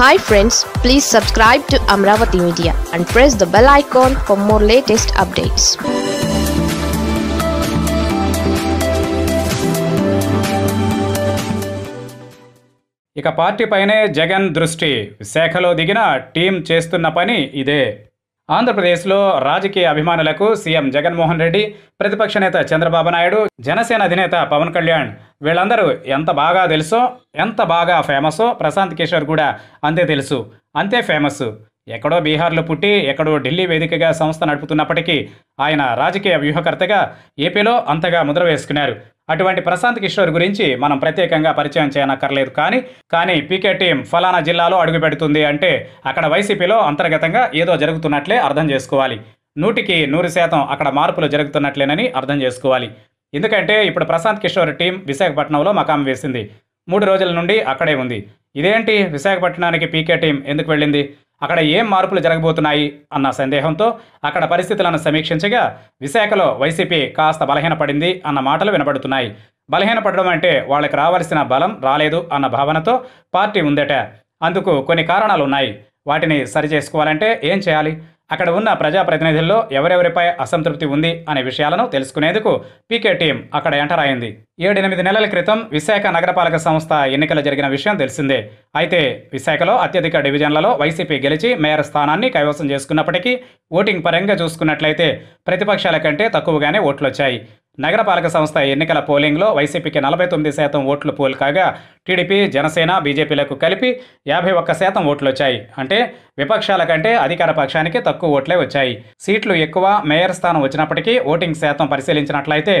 hi friends please subscribe to Amaravati media and press the bell icon for more latest updates ఇక party పైనే జగన్ దృష్టి శాఖలో దిగిన team చేస్తున్న పని ఇదే ఆంధ్రప్రదేశ్లో రాజకీయ అభిమానులకు సీఎం జగన్మోహన్ రెడ్డి ప్రతిపక్ష నేత చంద్రబాబు నాయుడు జనసేన అధినేత పవన్ కళ్యాణ్ వీళ్ళందరూ ఎంత బాగా తెలుసో ఎంత బాగా ఫేమసో ప్రశాంత్ కిషోర్ కూడా అంతే తెలుసు అంతే ఫేమస్ ఎక్కడో బీహార్లో పుట్టి ఎక్కడో ఢిల్లీ వేదికగా సంస్థ నడుపుతున్నప్పటికీ ఆయన రాజకీయ వ్యూహకర్తగా ఏపీలో అంతగా ముద్ర వేసుకున్నారు అటువంటి ప్రశాంత్ కిషోర్ గురించి మనం ప్రత్యేకంగా పరిచయం చేయనక్కర్లేదు కానీ కానీ పీకే టీం ఫలానా జిల్లాలో అడుగుపెడుతుంది అంటే అక్కడ వైసీపీలో అంతర్గతంగా ఏదో జరుగుతున్నట్లే అర్థం చేసుకోవాలి నూటికి నూరు శాతం అక్కడ మార్పులు జరుగుతున్నట్లేనని అర్థం చేసుకోవాలి ఎందుకంటే ఇప్పుడు ప్రశాంత్ కిషోర్ టీం విశాఖపట్నంలో మకాం వేసింది మూడు రోజుల నుండి అక్కడే ఉంది ఇదేంటి విశాఖపట్నానికి పీకే టీం ఎందుకు వెళ్ళింది అక్కడ ఏం మార్పులు జరగబోతున్నాయి అన్న సందేహంతో అక్కడ పరిస్థితులను సమీక్షించగా విశాఖలో వైసీపీ కాస్త బలహీనపడింది అన్న మాటలు వినబడుతున్నాయి బలహీనపడడం అంటే వాళ్ళకి రావాల్సిన బలం రాలేదు అన్న భావనతో పార్టీ ఉందట అందుకు కొన్ని కారణాలు ఉన్నాయి వాటిని సరిచేసుకోవాలంటే ఏం చేయాలి అక్కడ ఉన్న ప్రజాప్రతినిధుల్లో ఎవరెవరిపై అసంతృప్తి ఉంది అనే విషయాలను తెలుసుకునేందుకు పీకే టీం అక్కడ ఎంటర్ అయింది ఏడెనిమిది నెలల క్రితం విశాఖ నగరపాలక సంస్థ ఎన్నికలు జరిగిన విషయం తెలిసిందే అయితే విశాఖలో అత్యధిక డివిజన్లలో వైసీపీ గెలిచి మేయర్ స్థానాన్ని కైవసం చేసుకున్నప్పటికీ ఓటింగ్ పరంగా చూసుకున్నట్లయితే ప్రతిపక్షాల కంటే తక్కువగానే ఓట్లొచ్చాయి నగరపాలక సంస్థ ఎన్నికల పోలింగ్లో వైసీపీకి నలభై తొమ్మిది శాతం ఓట్లు పోల్ కాగా టీడీపీ జనసేన బీజేపీలకు కలిపి యాభై ఒక్క శాతం ఓట్లు వచ్చాయి అంటే విపక్షాల కంటే అధికార పక్షానికి తక్కువ ఓట్లే వచ్చాయి సీట్లు ఎక్కువ మేయర్ స్థానం వచ్చినప్పటికీ ఓటింగ్ శాతం పరిశీలించినట్లయితే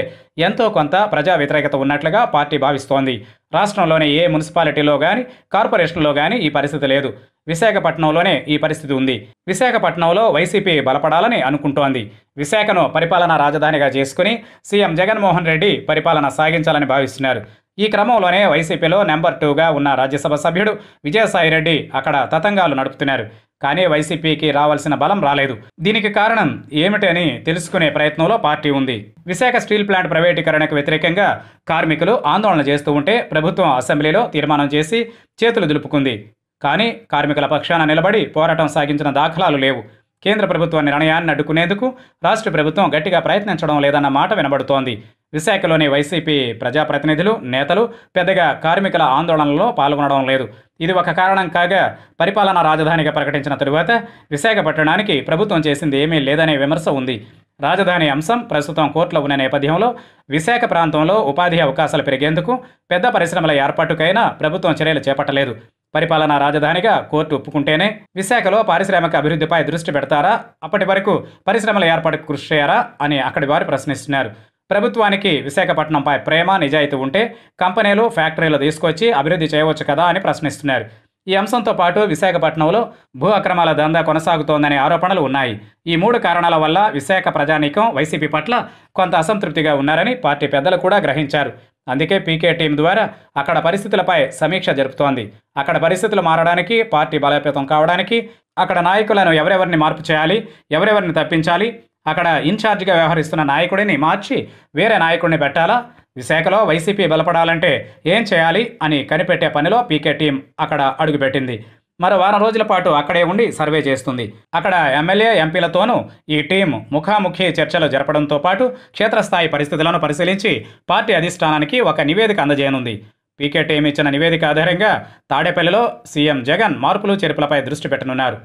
ఎంతో కొంత ప్రజా వ్యతిరేకత ఉన్నట్లుగా పార్టీ భావిస్తోంది రాష్ట్రంలోని ఏ మున్సిపాలిటీలో కానీ కార్పొరేషన్లో కానీ ఈ పరిస్థితి లేదు విశాఖపట్నంలోనే ఈ పరిస్థితి ఉంది విశాఖపట్నంలో వైసీపీ బలపడాలని అనుకుంటోంది విశాఖను పరిపాలనా రాజధానిగా చేసుకుని సీఎం జగన్మోహన్ రెడ్డి పరిపాలన సాగించాలని భావిస్తున్నారు ఈ క్రమంలోనే వైసీపీలో నెంబర్ టూగా ఉన్న రాజ్యసభ సభ్యుడు విజయసాయిరెడ్డి అక్కడ తతంగాలు నడుపుతున్నారు కానీ వైసీపీకి రావాల్సిన బలం రాలేదు దీనికి కారణం ఏమిటని తెలుసుకునే ప్రయత్నంలో పార్టీ ఉంది విశాఖ స్టీల్ ప్లాంట్ ప్రైవేటీకరణకు వ్యతిరేకంగా కార్మికులు ఆందోళన చేస్తూ ఉంటే ప్రభుత్వం అసెంబ్లీలో తీర్మానం చేసి చేతులు దులుపుకుంది కానీ కార్మికుల పక్షాన నిలబడి పోరాటం సాగించిన దాఖలాలు లేవు కేంద్ర ప్రభుత్వ నిర్ణయాన్ని అడ్డుకునేందుకు రాష్ట్ర ప్రభుత్వం గట్టిగా ప్రయత్నించడం లేదన్న మాట వినబడుతోంది విశాఖలోని వైసీపీ ప్రజాప్రతినిధులు నేతలు పెద్దగా కార్మికుల ఆందోళనలో పాల్గొనడం లేదు ఇది ఒక కారణం కాగా పరిపాలనా రాజధానిగా ప్రకటించిన తరువాత విశాఖపట్టణానికి ప్రభుత్వం చేసింది ఏమీ లేదనే విమర్శ ఉంది రాజధాని అంశం ప్రస్తుతం కోర్టులో ఉన్న నేపథ్యంలో విశాఖ ప్రాంతంలో ఉపాధి అవకాశాలు పెరిగేందుకు పెద్ద పరిశ్రమల ఏర్పాటుకైనా ప్రభుత్వం చర్యలు చేపట్టలేదు పరిపాలనా రాజధానిగా కోర్టు ఒప్పుకుంటేనే విశాఖలో పారిశ్రామిక అభివృద్ధిపై దృష్టి పెడతారా అప్పటి వరకు పరిశ్రమల ఏర్పాటుకు కృషి చేయారా అని అక్కడి వారు ప్రశ్నిస్తున్నారు ప్రభుత్వానికి విశాఖపట్నంపై ప్రేమ నిజాయితీ ఉంటే కంపెనీలు ఫ్యాక్టరీలు తీసుకొచ్చి అభివృద్ధి చేయవచ్చు కదా అని ప్రశ్నిస్తున్నారు ఈ అంశంతో పాటు విశాఖపట్నంలో భూ అక్రమాల దందా కొనసాగుతోందనే ఆరోపణలు ఉన్నాయి ఈ మూడు కారణాల వల్ల విశాఖ ప్రజానీకం వైసీపీ పట్ల కొంత అసంతృప్తిగా ఉన్నారని పార్టీ పెద్దలు కూడా గ్రహించారు అందుకే పీకే టీం ద్వారా అక్కడ పరిస్థితులపై సమీక్ష జరుపుతోంది అక్కడ పరిస్థితులు మారడానికి పార్టీ బలోపేతం కావడానికి అక్కడ నాయకులను ఎవరెవరిని మార్పు చేయాలి ఎవరెవరిని తప్పించాలి అక్కడ ఇన్ఛార్జిగా వ్యవహరిస్తున్న నాయకుడిని మార్చి వేరే నాయకుడిని పెట్టాలా విశాఖలో వైసీపీ బలపడాలంటే ఏం చేయాలి అని కనిపెట్టే పనిలో పీకే టీం అక్కడ అడుగుపెట్టింది మరో వారం రోజుల పాటు అక్కడే ఉండి సర్వే చేస్తుంది అక్కడ ఎమ్మెల్యే ఎంపీలతోనూ ఈ టీం ముఖాముఖి చర్చలు జరపడంతో పాటు క్షేత్రస్థాయి పరిస్థితులను పరిశీలించి పార్టీ అధిష్టానానికి ఒక నివేదిక అందజేయనుంది పీకే టీం ఇచ్చిన నివేదిక ఆధారంగా తాడేపల్లిలో సీఎం జగన్ మార్పులు చేర్పులపై దృష్టి పెట్టనున్నారు